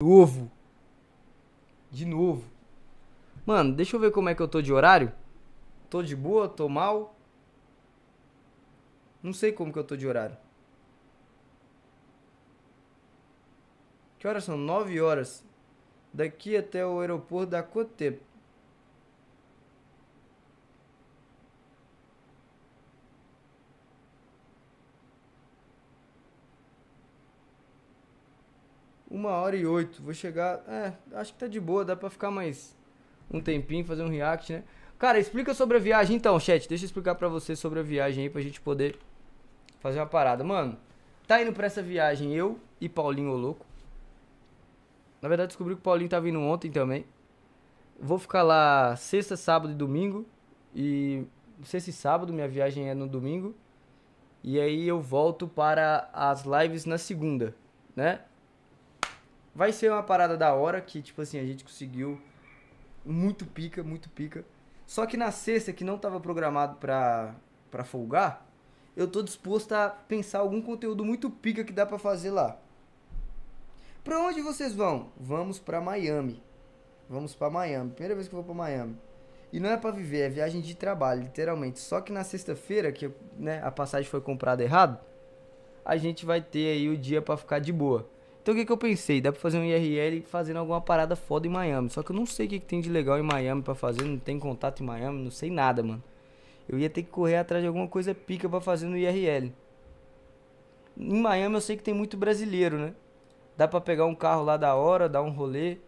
novo. De novo. Mano, deixa eu ver como é que eu tô de horário. Tô de boa, tô mal. Não sei como que eu tô de horário. Que horas são? 9 horas. Daqui até o aeroporto dá quanto tempo? Uma hora e oito. Vou chegar. É, acho que tá de boa, dá pra ficar mais um tempinho, fazer um react, né? Cara, explica sobre a viagem então, chat. Deixa eu explicar pra você sobre a viagem aí pra gente poder fazer uma parada. Mano, tá indo pra essa viagem eu e Paulinho, o louco. Na verdade, descobri que o Paulinho tá vindo ontem também. Vou ficar lá sexta, sábado e domingo. E sexta e sábado, minha viagem é no domingo. E aí eu volto para as lives na segunda, né? Vai ser uma parada da hora que, tipo assim, a gente conseguiu muito pica, muito pica. Só que na sexta, que não tava programado pra, pra folgar, eu tô disposto a pensar algum conteúdo muito pica que dá para fazer lá. Pra onde vocês vão? Vamos pra Miami. Vamos pra Miami. Primeira vez que eu vou pra Miami. E não é para viver, é viagem de trabalho, literalmente. Só que na sexta-feira, que né, a passagem foi comprada errado, a gente vai ter aí o dia para ficar de boa. Então o que, que eu pensei? Dá pra fazer um IRL fazendo alguma parada foda em Miami. Só que eu não sei o que, que tem de legal em Miami pra fazer, não tem contato em Miami, não sei nada, mano. Eu ia ter que correr atrás de alguma coisa pica pra fazer no IRL. Em Miami eu sei que tem muito brasileiro, né? Dá pra pegar um carro lá da hora, dar um rolê.